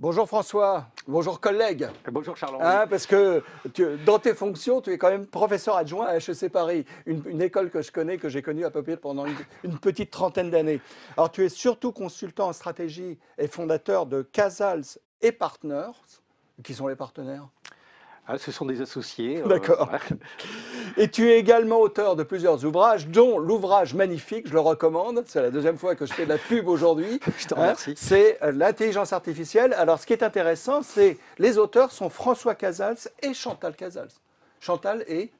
Bonjour François, bonjour collègue. Euh, bonjour Charles. Hein, parce que dans tes fonctions, tu es quand même professeur adjoint à HEC Paris, une, école que je connais, que j'ai connue à peu près pendant une, une petite trentaine d'années. Alors tu es surtout consultant en stratégie et fondateur de Casals et Partners. Qui sont les partenaires ah, ce sont des associés. Euh, D'accord. Et tu es également auteur de plusieurs ouvrages, dont l'ouvrage magnifique, je le recommande, c'est la deuxième fois que je fais de la pub aujourd'hui. je te hein, remercie. c'est euh, l'intelligence artificielle. Alors ce qui est intéressant, c'est les auteurs sont François Casals et Chantal Casals. Chantal est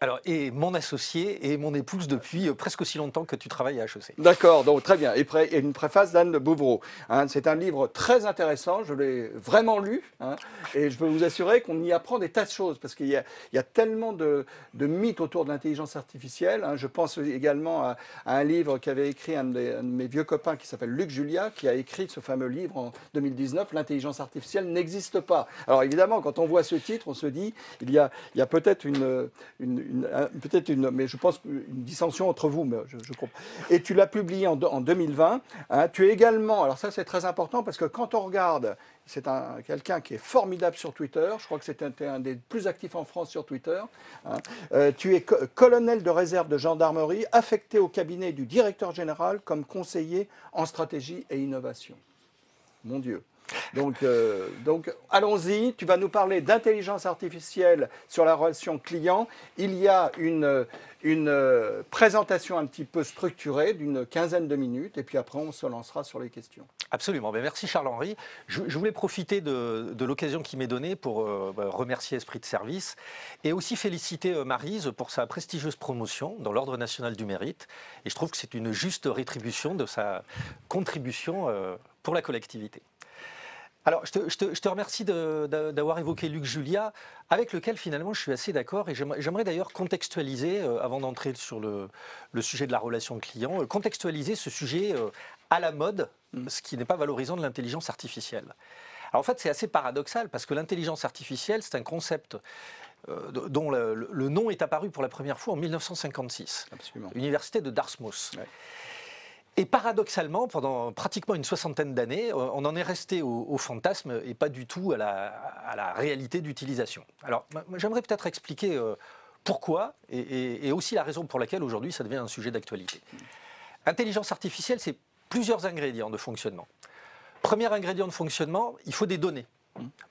alors, et mon associé et mon épouse depuis euh, presque aussi longtemps que tu travailles à HEC. D'accord, donc très bien. Et, et une préface d'Anne Bouvreau. Hein, c'est un livre très intéressant, je l'ai vraiment lu. Hein, et je peux vous assurer qu'on y apprend des tas de choses, parce qu'il y, a tellement de, mythes autour de l'intelligence artificielle. Hein. je pense également à, un livre qu'avait écrit un de, mes vieux copains qui s'appelle Luc Julia, qui a écrit ce fameux livre en 2019, L'intelligence artificielle n'existe pas. Alors évidemment, quand on voit ce titre, on se dit, il y a, il peut-être une, une peut-être une, mais je pense une dissension entre vous, mais je, comprends. Et tu l'as publié en, 2020. Hein. tu es également, alors ça c'est très important parce que quand on regarde, c'est un, quelqu'un qui est formidable sur Twitter. Je crois que c'est un, des plus actifs en France sur Twitter. Hein. Euh, tu es colonel de réserve de gendarmerie, affecté au cabinet du directeur général comme conseiller en stratégie et innovation. Mon Dieu. Donc, euh, donc allons-y, tu vas nous parler d'intelligence artificielle sur la relation client. Il y a une, euh, présentation un petit peu structurée d'une quinzaine de minutes et puis après on se lancera sur les questions. Absolument, ben, merci Charles-Henri. Je, voulais profiter de, l'occasion qui m'est donnée pour euh, ben, remercier Esprit de Service et aussi féliciter Marise pour sa prestigieuse promotion dans l'Ordre national du mérite. Et je trouve que c'est une juste rétribution de sa contribution pour la collectivité. Alors, je te, remercie d'avoir évoqué Luc Julia, avec lequel finalement je suis assez d'accord, et j'aimerais d'ailleurs contextualiser, euh, avant d'entrer sur le, sujet de la relation client, euh, contextualiser ce sujet euh, à la mode, mmh. ce qui n'est pas valorisant de l'intelligence artificielle. Alors en fait, c'est assez paradoxal, parce que l'intelligence artificielle, c'est un concept dont le, nom est apparu pour la première fois en 1956, l'université de Dartmouth. Et paradoxalement, pendant pratiquement une soixantaine d'années, euh, on en est resté au, fantasme et pas du tout à la, réalité d'utilisation. Alors, j'aimerais peut-être expliquer euh, pourquoi et, et, aussi la raison pour laquelle aujourd'hui ça devient un sujet d'actualité. Intelligence artificielle, c'est plusieurs ingrédients de fonctionnement. Premier ingrédient de fonctionnement, il faut des données.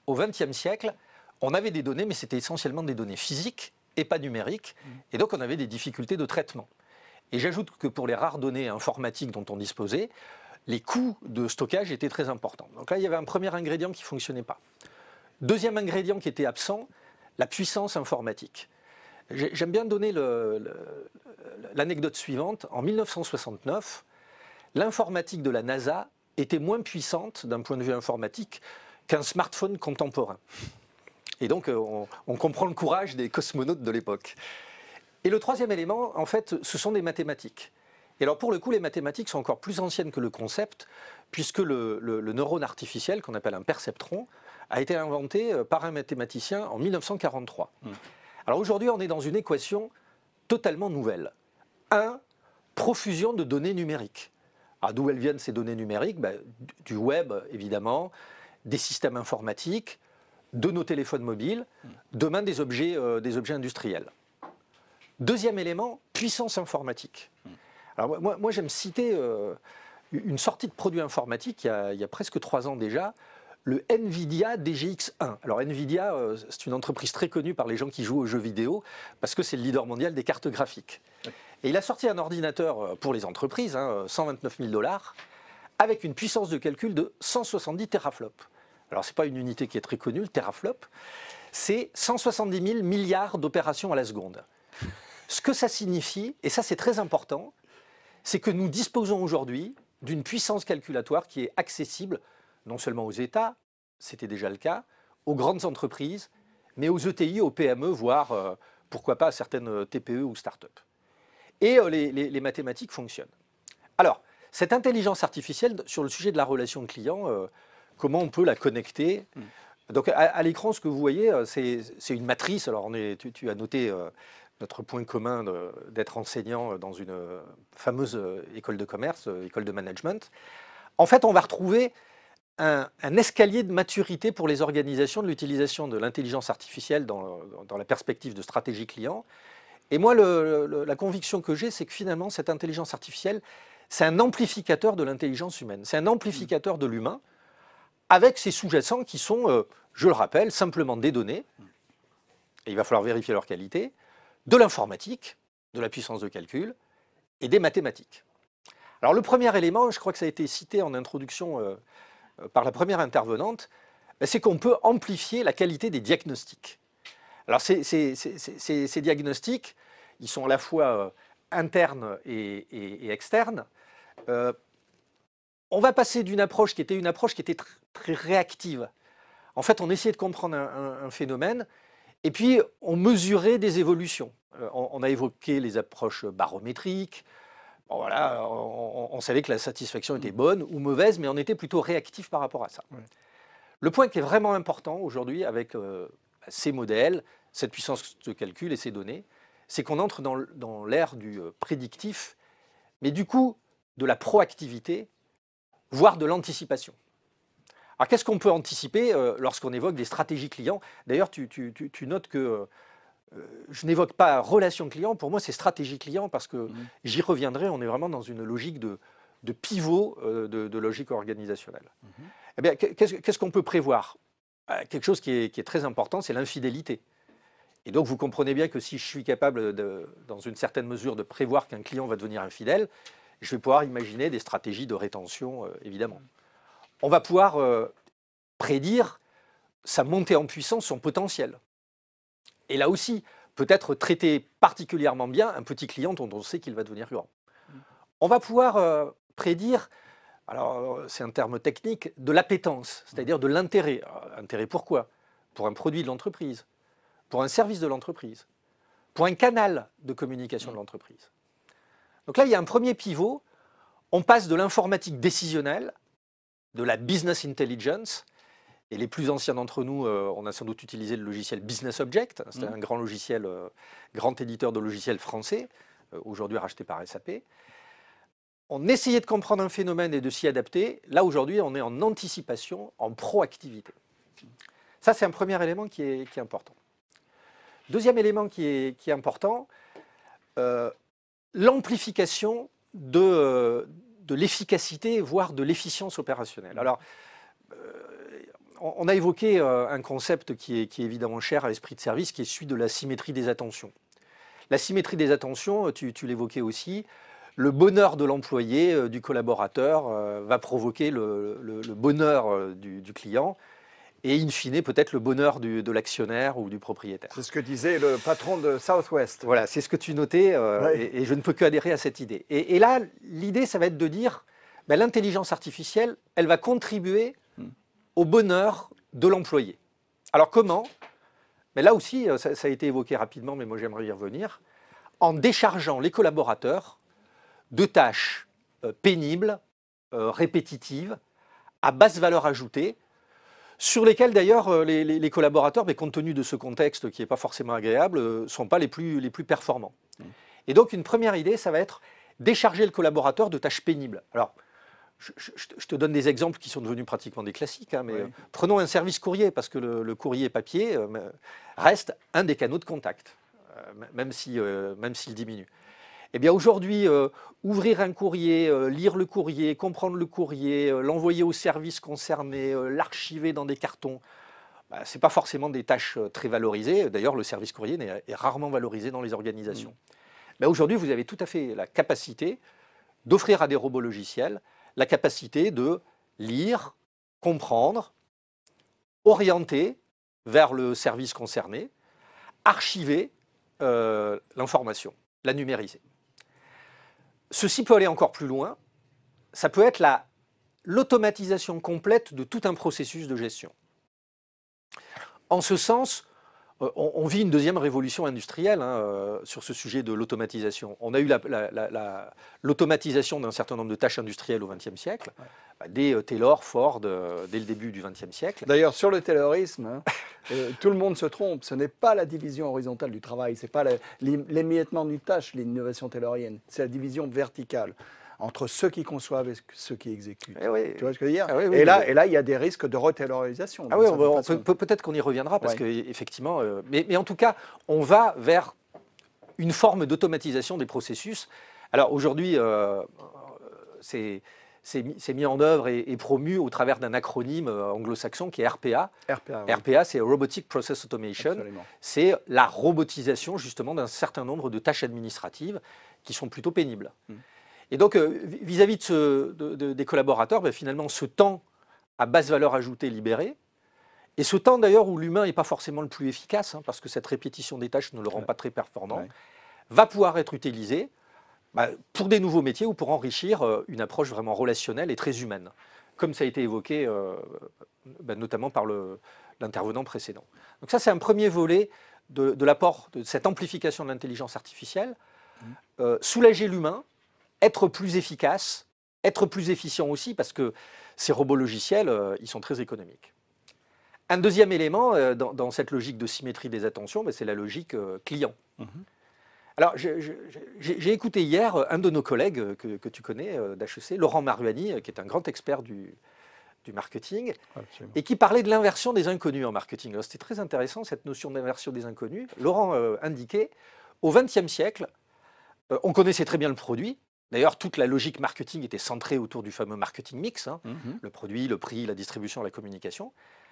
Au XXe siècle, on avait des données, mais c'était essentiellement des données physiques et pas numériques, mmh. et donc on avait des difficultés de traitement. Et j'ajoute que pour les rares données informatiques dont on disposait, les coûts de stockage étaient très importants. Donc là, il y avait un premier ingrédient qui ne fonctionnait pas. Deuxième ingrédient qui était absent, la puissance informatique. J'aime bien donner l'anecdote suivante. En 1969, l'informatique de la NASA était moins puissante d'un point de vue informatique qu'un smartphone contemporain. Et donc, euh, on, on comprend le courage des cosmonautes de l'époque. Et le troisième élément, en fait, ce sont des mathématiques. Et alors pour le coup, les mathématiques sont encore plus anciennes que le concept, puisque le, neurone artificiel, qu'on appelle un perceptron, a été inventé euh, par un mathématicien en 1943. Hum. Alors aujourd'hui, on est dans une équation totalement nouvelle. Un, Profusion de données numériques. Ah, d'où elles viennent ces données numériques ben, Du web, évidemment, des systèmes informatiques, de nos téléphones mobiles, hum. demain des objets, euh, des objets industriels. Deuxième élément, puissance informatique. Alors moi, j'aime citer euh, une sortie de produit informatique il y, a, presque trois ans déjà, le NVIDIA DGX1. Alors NVIDIA, euh, c'est une entreprise très connue par les gens qui jouent aux jeux vidéo, parce que c'est le leader mondial des cartes graphiques. Et il a sorti un ordinateur euh, pour les entreprises, 129 hein, 000 dollars, avec une puissance de calcul de 170 teraflops. Alors ce n'est pas une unité qui est très connue, le teraflop, c'est 170 000 milliards d'opérations à la seconde. Ce que ça signifie, et ça c'est très important, c'est que nous disposons aujourd'hui d'une puissance calculatoire qui est accessible non seulement aux États, c'était déjà le cas, aux grandes entreprises, mais aux ETI, aux PME, voire euh, pourquoi pas à certaines euh, TPE ou start-up. Et euh, les, mathématiques fonctionnent. Alors, cette intelligence artificielle, sur le sujet de la relation client, comment on peut la connecter hmm. Donc, à, l'écran, ce que vous voyez, c'est une matrice. Alors, tu, as noté notre point commun d'être enseignant euh, dans une euh, fameuse euh, école de commerce, école de management, en fait, on va retrouver un, escalier de maturité pour les organisations de l'utilisation de l'intelligence artificielle dans, la perspective de stratégie client. Et moi, la conviction que j'ai, c'est que finalement, cette intelligence artificielle, c'est un amplificateur de l'intelligence humaine, c'est un amplificateur de l'humain, avec ses sous-jacents qui sont, je le rappelle, simplement des données, et il va falloir vérifier leur qualité, de l'informatique, de la puissance de calcul et des mathématiques. Alors le premier élément, je crois que ça a été cité en introduction euh, euh, par la première intervenante, ben, c'est qu'on peut amplifier la qualité des diagnostics. Alors ces, diagnostics, ils sont à la fois euh, internes et, externes. on va passer d'une approche qui était une approche qui était très réactive. En fait, on essayait de comprendre un phénomène et puis, on mesurait des évolutions. Euh, on, a évoqué les approches barométriques. on, savait que la satisfaction était mm. bonne ou mauvaise, mais on était plutôt réactif par rapport à ça. Le point qui est vraiment important aujourd'hui avec euh, bah, ces modèles, cette puissance de calcul et ces données, c'est qu'on entre dans l'ère du euh, prédictif, mais du coup de la proactivité, voire de l'anticipation. Alors qu'est-ce qu'on peut anticiper euh, lorsqu'on évoque des stratégies clients D'ailleurs, tu, notes que euh, je n'évoque pas relation client, pour moi c'est stratégie client parce que mmh. j'y reviendrai, on est vraiment dans une logique de, pivot euh, de, logique organisationnelle. Mmh. Eh qu'est-ce qu'on peut prévoir Quelque chose qui est, très important, c'est l'infidélité. Et donc, vous comprenez bien que si je suis capable, dans une certaine mesure, de prévoir qu'un client va devenir infidèle, je vais pouvoir imaginer des stratégies de rétention, évidemment on va pouvoir euh, prédire sa montée en puissance, son potentiel. Et là aussi, peut-être traiter particulièrement bien un petit client dont on sait qu'il va devenir grand. Mm. On va pouvoir euh, prédire, alors euh, c'est un terme technique, de l'appétence, mm. c'est-à-dire de l'intérêt. Intérêt pourquoi Pour un produit de l'entreprise, pour un service de l'entreprise, pour un canal de communication mm. de l'entreprise. Donc là, il y a un premier pivot. On passe de l'informatique décisionnelle de la business intelligence. Et les plus anciens d'entre nous, euh, on a sans doute utilisé le logiciel Business Object, c'est mm. un grand logiciel, euh, grand éditeur de logiciels français, euh, aujourd'hui racheté par SAP. On essayait de comprendre un phénomène et de s'y adapter. Là, aujourd'hui, on est en anticipation, en proactivité. Ça, c'est un premier élément qui est, important. Deuxième élément qui qui est important, l'amplification de, de l'efficacité, voire de l'efficience opérationnelle. Mm. Alors, euh, on a évoqué euh, un concept qui est, évidemment cher à l'esprit de service, qui est celui de la symétrie des attentions. La symétrie des attentions, tu, l'évoquais aussi, le bonheur de l'employé, euh, du collaborateur, va provoquer le, bonheur du, client et in fine peut-être le bonheur de l'actionnaire ou du propriétaire. C'est ce que disait le patron de Southwest. Voilà, c'est ce que tu notais euh, et, je ne peux qu'adhérer à cette idée. Et, là, l'idée, ça va être de dire, ben, l'intelligence artificielle, elle va contribuer au bonheur de l'employé. Alors comment Mais ben, là aussi, euh, ça, a été évoqué rapidement, mais moi j'aimerais y revenir, en déchargeant les collaborateurs de tâches euh, pénibles, répétitives, à basse valeur ajoutée, sur lesquels d'ailleurs euh, les, collaborateurs, mais compte tenu de ce contexte qui n'est pas forcément agréable, ne euh, sont pas les plus, les plus performants. Mm. Et donc une première idée, ça va être décharger le collaborateur de tâches pénibles. Alors, je, te donne des exemples qui sont devenus pratiquement des classiques, hein, mais euh, prenons un service courrier, parce que le, courrier papier reste un des canaux de contact, même s'il si, même diminue. Eh aujourd'hui, euh, ouvrir un courrier, euh, lire le courrier, comprendre le courrier, euh, l'envoyer au service concerné, l'archiver dans des cartons, bah, ce n'est pas forcément des tâches très valorisées. D'ailleurs, le service courrier est, rarement valorisé dans les organisations. Mm. Mais aujourd'hui, vous avez tout à fait la capacité d'offrir à des robots logiciels la capacité de lire, comprendre, orienter vers le service concerné, archiver l'information, la numériser. Ceci peut aller encore plus loin. Ça peut être l'automatisation complète de tout un processus de gestion. En ce sens, euh, on, vit une deuxième révolution industrielle hein, euh, sur ce sujet de l'automatisation. On a eu l'automatisation d'un certain nombre de tâches industrielles au XXe siècle, dès bah, euh, Taylor, Ford, dès le début du XXe siècle. D'ailleurs, sur le taylorisme, hein, tout le monde se trompe. Ce n'est pas la division horizontale du travail, ce n'est pas l'émiettement d'une tâche, l'innovation taylorienne, c'est la division verticale entre ceux qui conçoivent et ceux qui exécutent. Eh tu vois ce que je veux dire eh et, là, et là, il y a des risques de retailorisation. Ah peut-être qu'on y reviendra parce que, qu'effectivement, euh, mais, en tout cas, on va vers une forme d'automatisation des processus. Alors aujourd'hui, euh, euh, c'est mis en œuvre et, promu au travers d'un acronyme anglo-saxon qui est RPA. RPA, c'est Robotic Process Automation. C'est la robotisation justement d'un certain nombre de tâches administratives qui sont plutôt pénibles. Mm. Et donc, euh, vis-à-vis des collaborateurs, ben, finalement, ce temps à basse valeur ajoutée libéré, et ce temps d'ailleurs où l'humain n'est pas forcément le plus efficace, hein, parce que cette répétition des tâches ne le rend pas très performant, va pouvoir être utilisé bah, pour des nouveaux métiers ou pour enrichir euh, une approche vraiment relationnelle et très humaine, comme ça a été évoqué euh, bah, notamment par l'intervenant précédent. Donc ça, c'est un premier volet de, l'apport de cette amplification de l'intelligence artificielle, mmh. soulager l'humain, être plus efficace, être plus efficient aussi, parce que ces robots logiciels, euh, ils sont très économiques. Un deuxième élément euh, dans, cette logique de symétrie des attentions, ben, c'est la logique euh, client. Mhm. Alors, j'ai écouté hier un de nos collègues que, tu connais d'HEC, Laurent Maruani, qui est un grand expert du, du marketing, et qui parlait de l'inversion des inconnus en marketing. C'était très intéressant, cette notion d'inversion des inconnus. Laurent indiquait, au XXe siècle, on connaissait très bien le produit, D'ailleurs, toute la logique marketing était centrée autour du fameux marketing mix, hein. mhm. le produit, le prix, la distribution, la communication.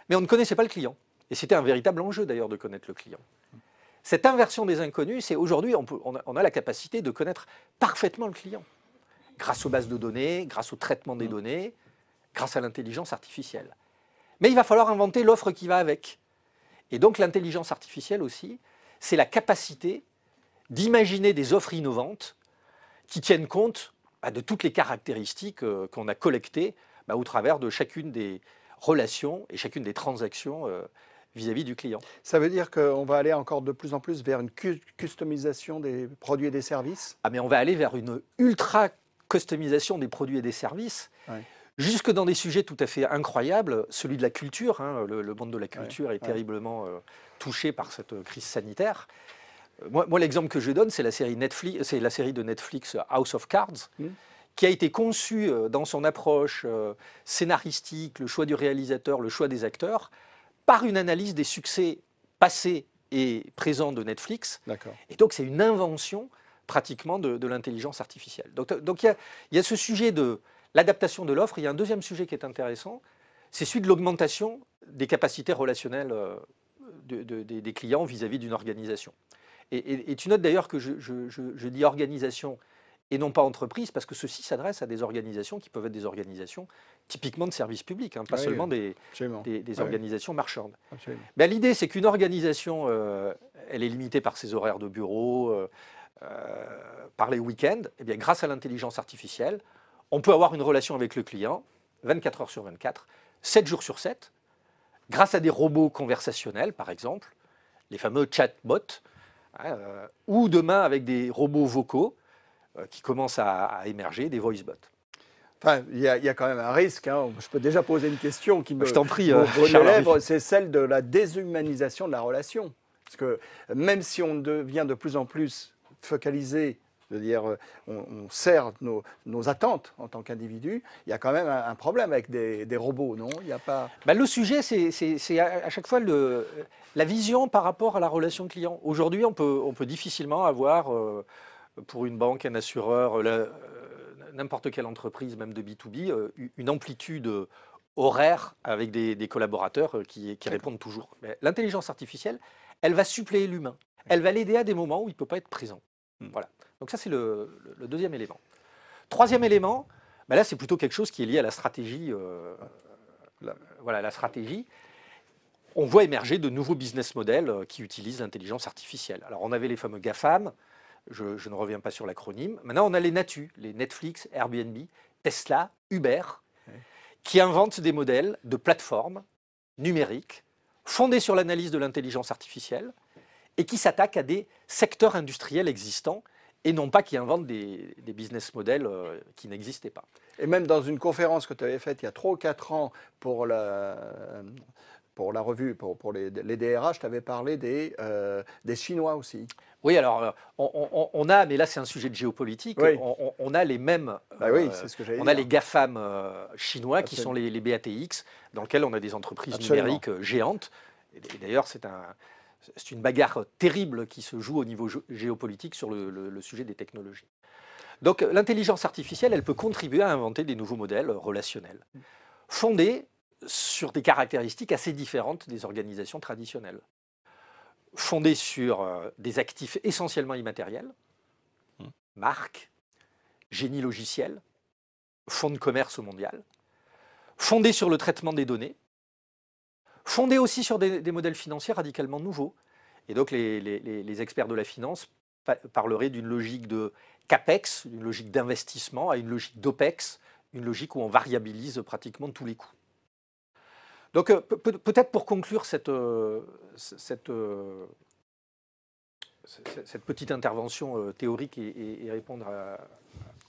Mais on ne connaissait pas le client. Et c'était un véritable enjeu d'ailleurs de connaître le client. Cette inversion des inconnus, c'est aujourd'hui, on, a la capacité de connaître parfaitement le client, grâce aux bases de données, grâce au traitement des mhm. données, grâce à l'intelligence artificielle. Mais il va falloir inventer l'offre qui va avec. Et donc l'intelligence artificielle aussi, c'est la capacité d'imaginer des offres innovantes qui tiennent compte bah, de toutes les caractéristiques euh, qu'on a collectées bah, au travers de chacune des relations et chacune des transactions euh, vis-à-vis du client. Ça veut dire qu'on va aller encore de plus en plus vers une customisation des produits et des services Ah mais on va aller vers une ultra customisation des produits et des services. Jusque dans des sujets tout à fait incroyables, celui de la culture, hein, le, monde de la culture est terriblement euh, touché par cette crise sanitaire. Euh, moi, l'exemple que je donne, c'est la, série Netflix, la série de Netflix euh, House of Cards. Mm. qui a été conçue euh, dans son approche scénaristique, le choix du réalisateur, le choix des acteurs, par une analyse des succès passés et présents de Netflix. Et donc c'est une invention pratiquement de, l'intelligence artificielle. Donc il y, a ce sujet de l'adaptation de l'offre. Il y a un deuxième sujet qui est intéressant, c'est celui de l'augmentation des capacités relationnelles des clients vis-à-vis d'une organisation. Et, tu notes d'ailleurs que je, dis organisation et non pas entreprise, parce que ceci s'adresse à des organisations qui peuvent être des organisations typiquement de services public, hein, pas seulement des, organisations marchandes. Ben, l'idée, c'est qu'une organisation, euh, elle est limitée par ses horaires de bureau, euh, euh, par les week-ends. Eh bien, grâce à l'intelligence artificielle, on peut avoir une relation avec le client 24 heures sur 24, 7 jours sur 7, grâce à des robots conversationnels, par exemple, les fameux chatbots Hein, euh, ou demain avec des robots vocaux euh, qui commencent à, émerger, des voice bots. Enfin, il y, a quand même un risque. Hein. Je peux déjà poser une question qui me. Je t'en prie, euh, lèvres, c'est celle de la déshumanisation de la relation. Parce que même si on devient de plus en plus focalisé c'est-à-dire, euh, on, sert nos, attentes en tant qu'individu. Il y a quand même un, problème avec des, robots, non Il y a pas. Bah, le sujet, c'est à, chaque fois le, la vision par rapport à la relation client. Aujourd'hui, on peut, on peut difficilement avoir euh, pour une banque, un assureur, euh, n'importe quelle entreprise, même de B2B, une amplitude horaire avec des, collaborateurs qui, qui répondent toujours. L'intelligence artificielle, elle va suppléer l'humain. Elle va l'aider à des moments où il ne peut pas être présent. Hmm. Voilà. Donc ça, c'est le, deuxième élément. Troisième élément, ben là, c'est plutôt quelque chose qui est lié à la stratégie. Euh, voilà, la stratégie. On voit émerger de nouveaux business models euh, qui utilisent l'intelligence artificielle. Alors, on avait les fameux GAFAM, je, ne reviens pas sur l'acronyme. Maintenant, on a les NATU, les Netflix, Airbnb, Tesla, Uber, qui inventent des modèles de plateformes numériques fondées sur l'analyse de l'intelligence artificielle, et qui s'attaquent à des secteurs industriels existants et non pas qui inventent des, business models euh, qui n'existaient pas. Et même dans une conférence que tu avais faite il y a 3 ou 4 ans pour la, pour la revue, pour, les, DRH, tu avais parlé des, euh, des Chinois aussi. Oui, alors euh, on, a, mais là c'est un sujet de géopolitique, on, a les mêmes, ah oui, ce que on a les GAFAM chinois qui sont les, BATX, dans lesquels on a des entreprises numériques géantes. Et d'ailleurs, c'est un, c'est une bagarre terrible qui se joue au niveau géopolitique sur le, sujet des technologies. Donc l'intelligence artificielle, elle peut contribuer à inventer des nouveaux modèles relationnels, fondés sur des caractéristiques assez différentes des organisations traditionnelles, fondés sur euh, des actifs essentiellement immatériels, hmm. marques, génie logiciel, fonds de commerce mondial, fondés sur le traitement des données, fondée aussi sur des, modèles financiers radicalement nouveaux. Et donc les, experts de la finance parleraient d'une logique de CAPEX, d'une logique d'investissement, à une logique d'OPEX, une logique où on variabilise pratiquement tous les coûts. Donc euh, peut-être pour conclure cette, euh, euh, petite intervention théorique et répondre à,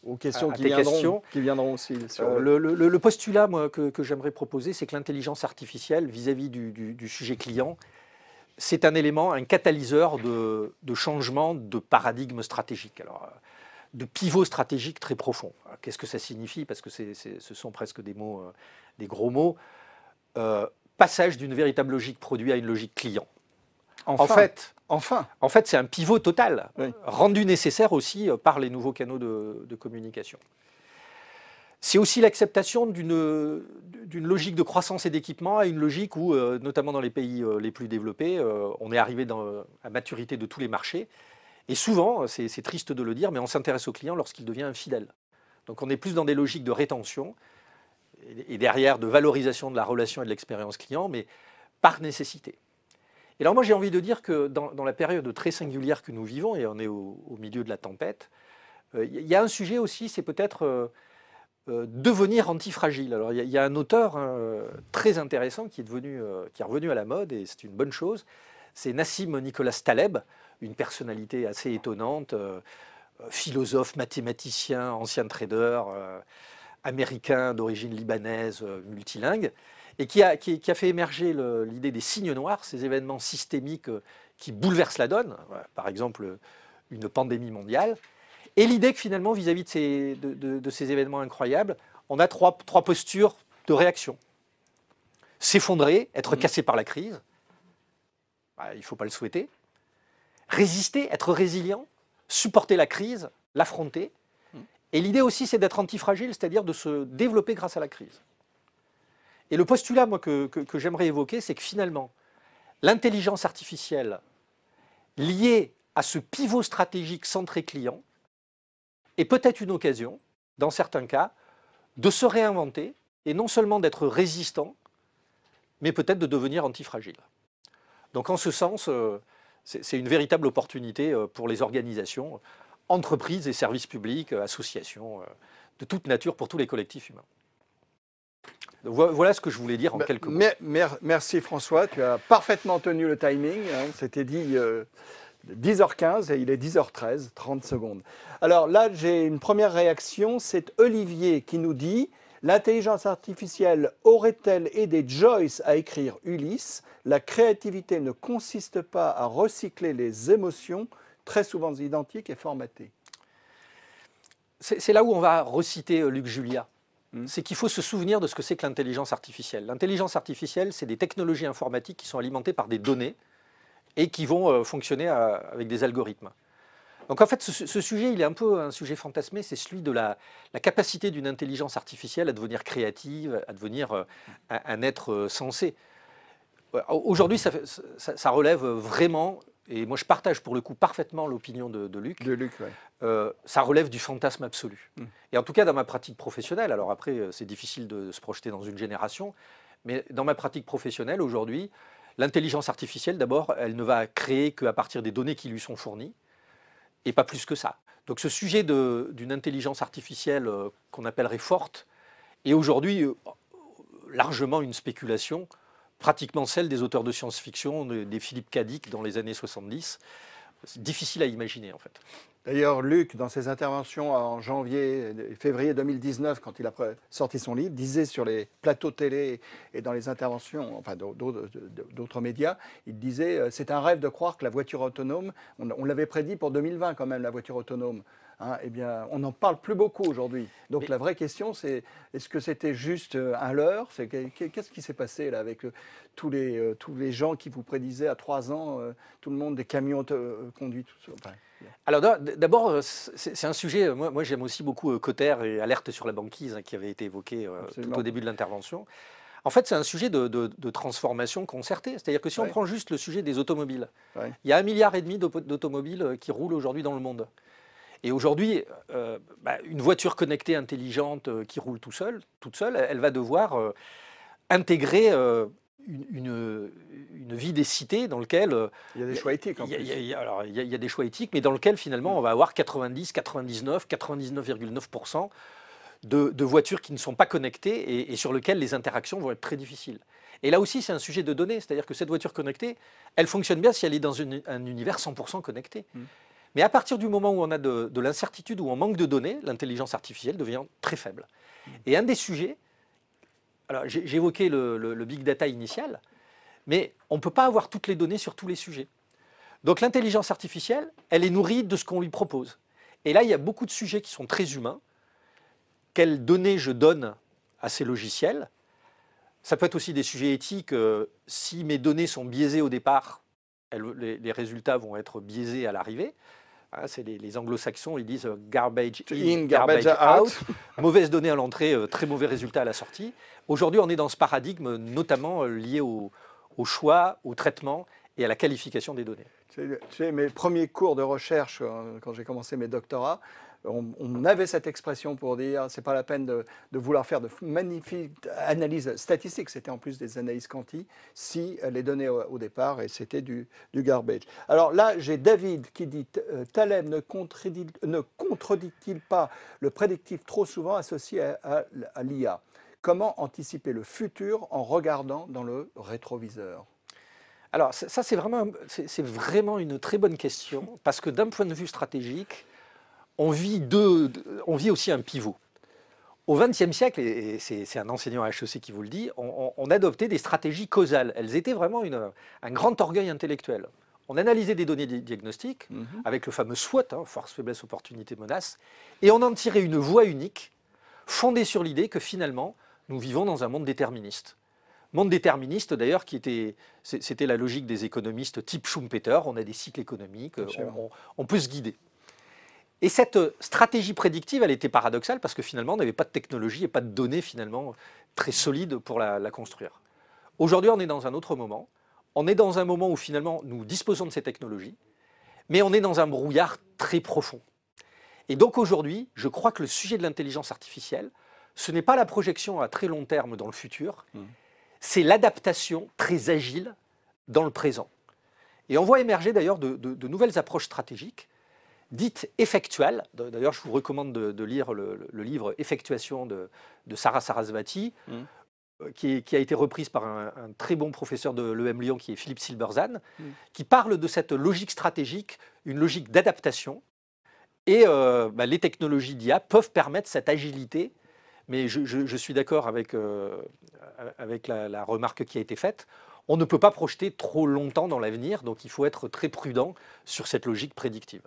aux ah, questions, qui, viendront, qui, viendront, aussi. Euh, le... postulat que, j'aimerais proposer, c'est que l'intelligence artificielle vis-à-vis du, sujet client, c'est un élément, un catalyseur de, changement de paradigme stratégique. Alors, euh, de pivot stratégique très profond. Qu'est-ce que ça signifie Parce que ce sont presque des mots, euh, des gros mots. passage d'une véritable logique produit à une logique client. En fait, Enfin En fait, c'est un pivot total, rendu nécessaire aussi euh, par les nouveaux canaux de, communication. C'est aussi l'acceptation d'une logique de croissance et d'équipement à une logique où, euh, notamment dans les pays euh, les plus développés, on est arrivé dans, à maturité de tous les marchés. Et souvent, c'est triste de le dire, mais on s'intéresse au client lorsqu'il devient infidèle. Donc on est plus dans des logiques de rétention et derrière de valorisation de la relation et de l'expérience client, mais par nécessité. Et alors moi j'ai envie de dire que dans, la période très singulière que nous vivons, et on est au, milieu de la tempête, il euh, y a un sujet aussi, c'est peut-être euh, euh, devenir antifragile. Alors il y, a un auteur hein, très intéressant qui est, qui est revenu à la mode, et c'est une bonne chose, c'est Nassim Nicolas Taleb, une personnalité assez étonnante, philosophe, mathématicien, ancien trader, américain d'origine libanaise, multilingue, et qui a, fait émerger l'idée des signes noirs, ces événements systémiques euh, qui bouleversent la donne, par exemple une pandémie mondiale, et l'idée que finalement, vis-à-vis de, ces événements incroyables, on a trois, postures de réaction. S'effondrer, être mm. cassé par la crise, bah, il ne faut pas le souhaiter. Résister, être résilient, supporter la crise, l'affronter. Mm. Et l'idée aussi, c'est d'être antifragile, c'est-à-dire de se développer grâce à la crise. Et le postulat que, que j'aimerais évoquer, c'est que finalement, l'intelligence artificielle liée à ce pivot stratégique centré client est peut-être une occasion, dans certains cas, de se réinventer et non seulement d'être résistant, mais peut-être de devenir antifragile. Donc en ce sens, euh, c'est une véritable opportunité euh, pour les organisations, entreprises et services publics, euh, associations, de toute nature pour tous les collectifs humains. Voilà ce que je voulais dire en quelques mots. merci François, tu as parfaitement tenu le timing. Hein. C'était dit 10h15 euh, et il est 10h13, 30 secondes. Alors là, j'ai une première réaction, c'est Olivier qui nous dit L'intelligence artificielle aurait-elle aidé Joyce à écrire Ulysse La créativité ne consiste pas à recycler les émotions, très souvent identiques et formatées. C'est là où on va reciter euh, Luc Julia. Hmm. c'est qu'il faut se souvenir de ce que c'est que l'intelligence artificielle. L'intelligence artificielle, c'est des technologies informatiques qui sont alimentées par des données et qui vont euh, fonctionner euh, avec des algorithmes. Donc en fait, ce, sujet, il est un peu un sujet fantasmé, c'est celui de la, capacité d'une intelligence artificielle à devenir créative, à devenir euh, un, être sensé. Aujourd'hui, ça, relève vraiment et moi je partage pour le coup parfaitement l'opinion de, Luc, de Luc euh, ça relève du fantasme absolu. Mm. Et en tout cas dans ma pratique professionnelle, alors après euh, c'est difficile de se projeter dans une génération, mais dans ma pratique professionnelle aujourd'hui, l'intelligence artificielle d'abord, elle ne va créer qu'à partir des données qui lui sont fournies, et pas plus que ça. Donc ce sujet d'une intelligence artificielle euh, qu'on appellerait forte est aujourd'hui largement une spéculation pratiquement celle des auteurs de science-fiction, des Philippe Cadic dans les années 70. C'est difficile à imaginer en fait. D'ailleurs, Luc, dans ses interventions en janvier, février 2019, quand il a sorti son livre, disait sur les plateaux télé et dans les interventions, enfin d'autres médias, il disait euh, c'est un rêve de croire que la voiture autonome, on l'avait prédit pour 2020 quand même, la voiture autonome. Hein, eh bien, on n'en parle plus beaucoup aujourd'hui. Donc la vraie question, c'est est-ce que c'était juste euh, un leurre Qu'est-ce qui s'est passé là avec euh, tous les, euh, tous les gens qui vous prédisaient à trois ans tout le monde des camions conduits alors d'abord, c'est un sujet, moi, j'aime aussi beaucoup Cotter et Alerte sur la banquise hein, qui avait été évoqué tout au début de l'intervention. En fait, c'est un sujet de, transformation concertée. C'est-à-dire que si on prend juste le sujet des automobiles, il y a un milliard et demi d'automobiles qui roulent aujourd'hui dans le monde. Et aujourd'hui, euh, bah, une voiture connectée intelligente euh, qui roule tout seul, toute seule, elle va devoir euh, intégrer une, vie des cités dans laquelle... Il y a des choix éthiques en Il y, a, alors, il y, des choix éthiques, mais dans lequel finalement on va avoir 90, 99, 99,9%. De, voitures qui ne sont pas connectées et, sur lesquelles les interactions vont être très difficiles. Et là aussi, c'est un sujet de données, c'est-à-dire que cette voiture connectée, elle fonctionne bien si elle est dans un univers 100% connecté. Mmh. Mais à partir du moment où on a de, l'incertitude, où on manque de données, l'intelligence artificielle devient très faible. Et un des sujets, alors j'évoquais le, le, le big data initial, mais on ne peut pas avoir toutes les données sur tous les sujets. Donc l'intelligence artificielle, elle est nourrie de ce qu'on lui propose. Et là, il y a beaucoup de sujets qui sont très humains. Quelles données je donne à ces logiciels Ça peut être aussi des sujets éthiques. Euh, si mes données sont biaisées au départ, les, résultats vont être biaisés à l'arrivée. Hein, c'est les, anglo-saxons, ils disent euh, garbage in, garbage, out. Mauvaise donnée à l'entrée, euh, très mauvais résultat à la sortie. Aujourd'hui, on est dans ce paradigme, notamment euh, lié au, choix, au traitement et à la qualification des données. Tu mes premiers cours de recherche, quand j'ai commencé mes doctorats, on, avait cette expression pour dire c'est pas la peine de, vouloir faire de magnifiques analyses statistiques, c'était en plus des analyses quanti, si euh, les données au, départ, et c'était du, garbage. Alors là, j'ai David qui dit Talem euh, ne contredit-il pas le prédictif trop souvent associé à, l'IA Comment anticiper le futur en regardant dans le rétroviseur alors ça, c'est vraiment une très bonne question, parce que d'un point de vue stratégique, on vit, aussi un pivot. Au XXe siècle, et c'est un enseignant à HEC qui vous le dit, on, adoptait des stratégies causales. Elles étaient vraiment un grand orgueil intellectuel. On analysait des données diagnostiques mhm. avec le fameux SWOT, hein, force, faiblesse, opportunité, menace, et on en tirait une voie unique fondée sur l'idée que finalement, nous vivons dans un monde déterministe. Monde déterministe d'ailleurs qui était, c'était la logique des économistes type Schumpeter, on a des cycles économiques, euh, on peut se guider. Et cette stratégie prédictive, elle était paradoxale parce que finalement, on n'avait pas de technologie et pas de données finalement très solides pour la, construire. Aujourd'hui, on est dans un autre moment. On est dans un moment où finalement, nous disposons de ces technologies, mais on est dans un brouillard très profond. Et donc aujourd'hui, je crois que le sujet de l'intelligence artificielle, ce n'est pas la projection à très long terme dans le futur, mmh. c'est l'adaptation très agile dans le présent. Et on voit émerger d'ailleurs de nouvelles approches stratégiques dite effectuelle. D'ailleurs, je vous recommande de, lire le, livre Effectuation de, Sarah Sarasvati, mmh. euh, qui, a été reprise par un, très bon professeur de l'EM Lyon, qui est Philippe Silberzan, mmh. qui parle de cette logique stratégique, une logique d'adaptation. Et euh, bah, les technologies d'IA peuvent permettre cette agilité. Mais je, suis d'accord avec, euh, avec la remarque qui a été faite on ne peut pas projeter trop longtemps dans l'avenir, donc il faut être très prudent sur cette logique prédictive.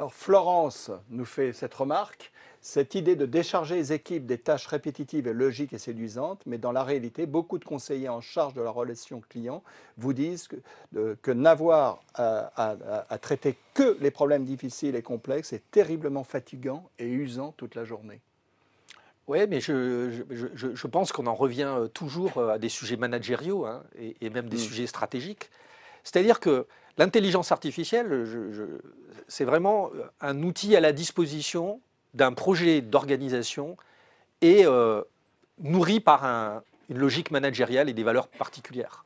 Alors Florence nous fait cette remarque. Cette idée de décharger les équipes des tâches répétitives est logique et séduisante, mais dans la réalité, beaucoup de conseillers en charge de la relation client vous disent que, n'avoir euh, à, traiter que les problèmes difficiles et complexes est terriblement fatigant et usant toute la journée. Oui, mais je, pense qu'on en revient euh, toujours euh, à des sujets managériaux hein, et, même des mm. sujets stratégiques. C'est-à-dire que L'intelligence artificielle, c'est vraiment euh, un outil à la disposition d'un projet d'organisation et euh, nourri par une logique managériale et des valeurs particulières.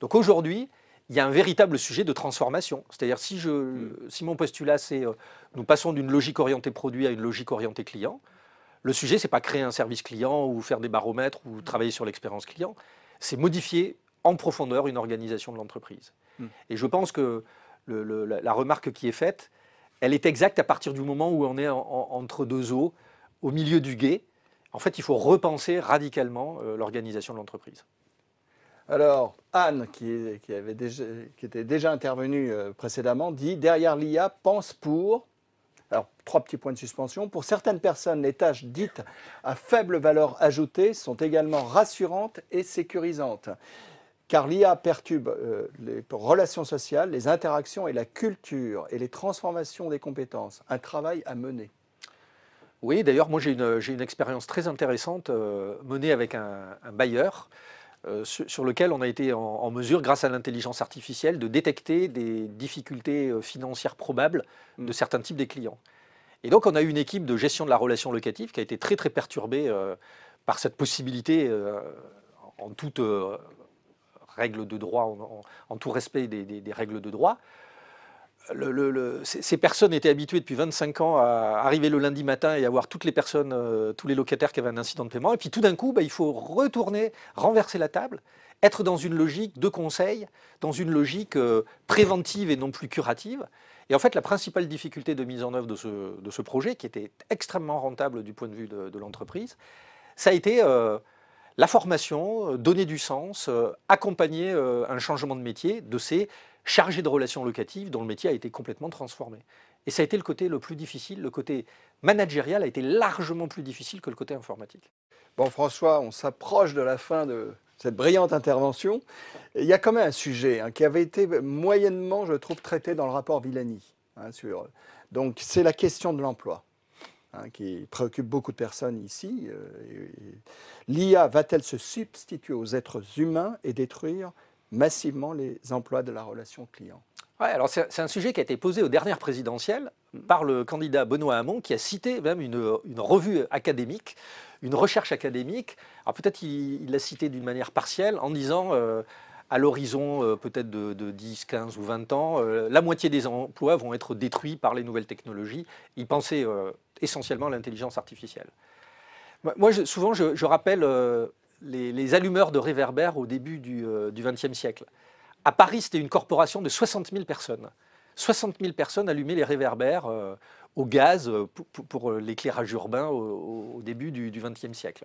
Donc aujourd'hui, il y a un véritable sujet de transformation. C'est-à-dire si, je, mm. si mon postulat, c'est euh, nous passons d'une logique orientée produit à une logique orientée client, le sujet, c'est pas créer un service client ou faire des baromètres ou travailler sur l'expérience client, c'est modifier en profondeur une organisation de l'entreprise. Hmm. Et je pense que la remarque qui est faite, elle est exacte à partir du moment où on est entre deux eaux, au milieu du guet. En fait, il faut repenser radicalement euh, l'organisation de l'entreprise. Alors, Anne, qui, était déjà intervenue euh, précédemment, dit Derrière l'IA, pense pour. Alors, trois petits points de suspension. Pour certaines personnes, les tâches dites à faible valeur ajoutée sont également rassurantes et sécurisantes car l'IA perturbe euh, les relations sociales, les interactions et la culture et les transformations des compétences. Un travail à mener. Oui, d'ailleurs, moi j'ai une, expérience très intéressante euh, menée avec un, bailleur euh, sur, lequel on a été en, mesure, grâce à l'intelligence artificielle, de détecter des difficultés financières probables de mm. certains types de clients. Et donc on a eu une équipe de gestion de la relation locative qui a été très très perturbée par cette possibilité en toute, règles de droit, en, tout respect des, règles de droit. Le, ces personnes étaient habituées depuis 25 ans à arriver le lundi matin et avoir toutes les personnes, euh, tous les locataires qui avaient un incident de paiement. Et puis tout d'un coup, bah, il faut retourner, renverser la table, être dans une logique de conseil, dans une logique euh, préventive et non plus curative. Et en fait, la principale difficulté de mise en œuvre de ce, projet, qui était extrêmement rentable du point de vue de, l'entreprise, ça a été... Euh, la formation, euh, donner du sens, euh, accompagner euh, un changement de métier de ces chargés de relations locatives dont le métier a été complètement transformé. Et ça a été le côté le plus difficile, le côté managérial a été largement plus difficile que le côté informatique. Bon François, on s'approche de la fin de cette brillante intervention. Il y a quand même un sujet hein, qui avait été moyennement, je trouve, traité dans le rapport Villani. Hein, donc c'est la question de l'emploi. Hein, qui préoccupe beaucoup de personnes ici. Euh, L'IA va-t-elle se substituer aux êtres humains et détruire massivement les emplois de la relation client Ouais, alors c'est un sujet qui a été posé aux dernières présidentielles mm. par le candidat Benoît Hamon, qui a cité même une, revue académique, une recherche académique. Alors peut-être il l'a cité d'une manière partielle en disant euh, à l'horizon euh, peut-être de, 10, 15 ou 20 ans, euh, la moitié des emplois vont être détruits par les nouvelles technologies. Ils pensaient euh, essentiellement à l'intelligence artificielle. Moi, souvent, je, rappelle les, allumeurs de réverbères au début du XXe siècle. À Paris, c'était une corporation de 60 000 personnes. 60 000 personnes allumaient les réverbères au gaz pour, l'éclairage urbain au, au, début du XXe siècle.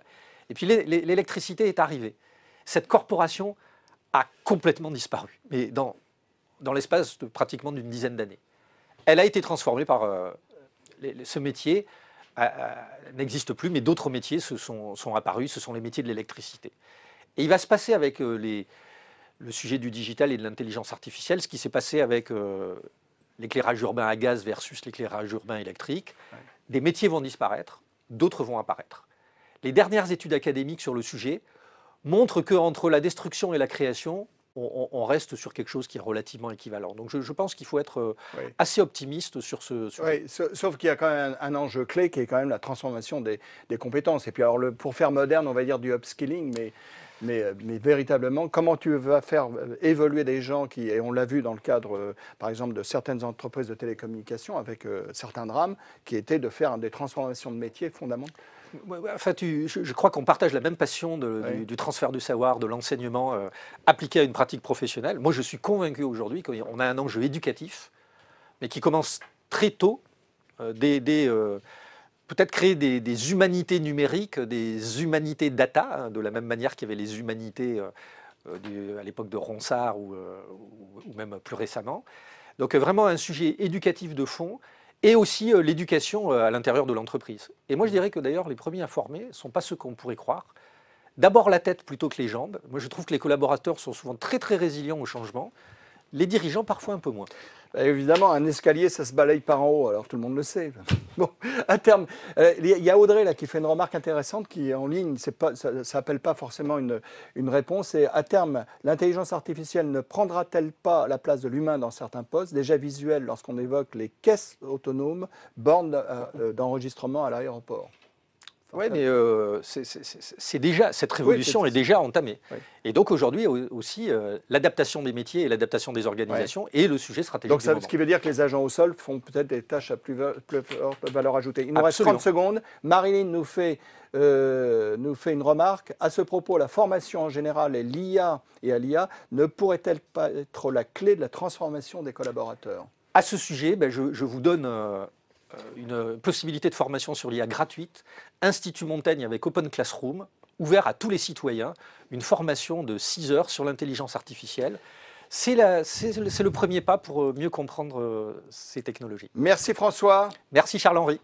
Et puis l'électricité est arrivée. Cette corporation a complètement disparu, mais dans, dans l'espace de pratiquement d'une dizaine d'années. Elle a été transformée par euh, ce métier. Euh, euh, n'existe plus, mais d'autres métiers se sont, sont, apparus, ce sont les métiers de l'électricité. Et il va se passer avec les, le sujet du digital et de l'intelligence artificielle, ce qui s'est passé avec l'éclairage urbain à gaz versus l'éclairage urbain électrique. Des métiers vont disparaître, d'autres vont apparaître. Les dernières études académiques sur le sujet montre qu'entre la destruction et la création, on, reste sur quelque chose qui est relativement équivalent. Donc je, pense qu'il faut être euh, assez optimiste sur ce sujet. Oui, sauf qu'il y a quand même un, enjeu clé qui est quand même la transformation des, des compétences. Et puis alors le, pour faire moderne, on va dire du upskilling, mais euh, mais, véritablement, comment tu vas faire euh, évoluer des gens qui, et on l'a vu dans le cadre, euh, par exemple, de certaines entreprises de télécommunications avec certains drames, qui étaient de faire des transformations de métiers fondamentales Enfin, tu, je, crois qu'on partage la même passion du, transfert du savoir, de l'enseignement appliqué à une pratique professionnelle. Moi, je suis convaincu aujourd'hui qu'on a un enjeu éducatif, mais qui commence très tôt, euh, peut-être créer des, humanités numériques, des humanités data, hein, de la même manière qu'il y avait les humanités euh, euh, à l'époque de Ronsard euh, ou, ou, même plus récemment. Donc vraiment un sujet éducatif de fond et aussi l'éducation à l'intérieur de l'entreprise. Et moi je dirais que d'ailleurs les premiers informés ne sont pas ceux qu'on pourrait croire. D'abord la tête plutôt que les jambes. Moi je trouve que les collaborateurs sont souvent très très résilients au changement les dirigeants parfois un peu moins. Bah, évidemment, un escalier, ça se balaye par en haut, alors tout le monde le sait. Bon, à terme, euh, il y a Audrey là qui fait une remarque intéressante qui en ligne, pas, ça n'appelle pas forcément une, réponse. Et à terme, l'intelligence artificielle ne prendra-t-elle pas la place de l'humain dans certains postes, déjà visuels lorsqu'on évoque les caisses autonomes, bornes euh, euh, d'enregistrement à l'aéroport oui, mais euh, c'est déjà, cette révolution est, déjà entamée. Et donc aujourd'hui aussi, euh, l'adaptation des métiers et l'adaptation des organisations et est le sujet stratégique. Donc, ça, ce qui veut dire que les agents au sol font peut-être des tâches à plus, valeur ajoutée. Il nous reste 30 secondes. Marilyn nous fait, euh, nous fait une remarque. À ce propos, la formation en général et l'IA et à l'IA ne pourrait-elle pas être la clé de la transformation des collaborateurs À ce sujet, ben, je, je, vous donne euh, une euh, possibilité de formation sur l'IA gratuite, Institut Montaigne avec Open Classroom, ouvert à tous les citoyens, une formation de 6 heures sur l'intelligence artificielle. C'est le premier pas pour euh, mieux comprendre ces technologies. Merci François. Merci Charles-Henri.